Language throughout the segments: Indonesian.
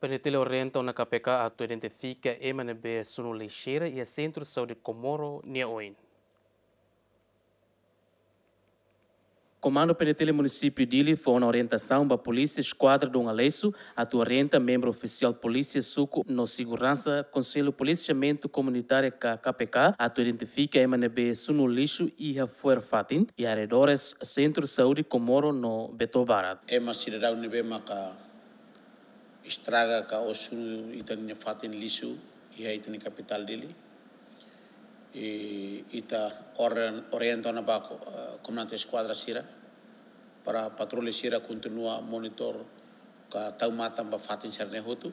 Penetele orienta na KPK a tu identifica MNB Suno Leixeira e a é Centro de Saúde Comoro Neoin. Comando Penetele Município Dili foi uma orientação para a Polícia Esquadra Dom Aleixo, a tu orienta membro oficial Polícia Suco no Segurança Conselho Policiamento Comunitário KPK, a tu identifica MNB Suno Lixo e a Fuer Fatin e arredores Centro de Saúde Comoro no Betobarat. É uma cidadão nível maca istraga ka osuru itan fatin lisu iha itan kapital dili. E, ita orienta na ba komandante eh, squadra sira para patroli sira kontinua monitor ka taumatan ba fatin sarne hotu.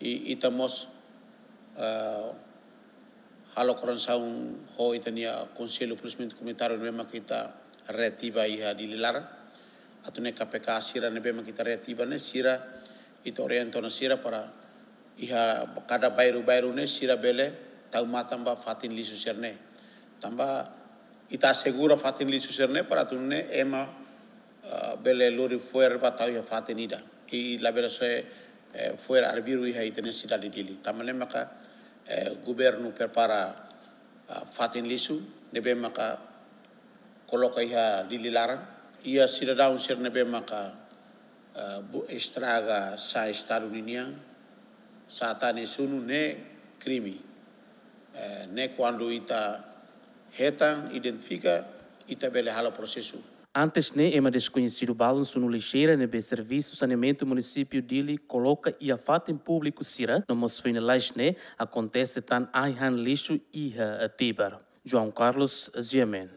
E, ita mos eh, halo koran saung ho itania ya conselho polisimento comunitário memang kita reativa iha dililar atau ne KPK sira ne ma kita reativa ne sira ito orientona sira para iha kada bairu bairu ne sira bele tau ba fatin lisu serne tamba ita segura fatin lisu serne para tunne ema uh, bele lori fuer ba tau iha fatin ida i la bele soe eh, fuer arbiru iha itene sira tamane maka eh, gubernu prepara uh, eh, fatin lisu nebe maka koloka iha dililaran ia sira daun sir nebe maka Ah, estraga sa Estado União, sa tane sunu ne crime. Eh, ne quando ita retan, identifica, ita bele hala processo. Antes né, é uma desconhecido balanço no lixeira, no bem serviço, saneamento, município dili coloca e a fato em público sira, no mosfina lash, né, acontece tan aihan lixo e a tibar. João Carlos Ziemen.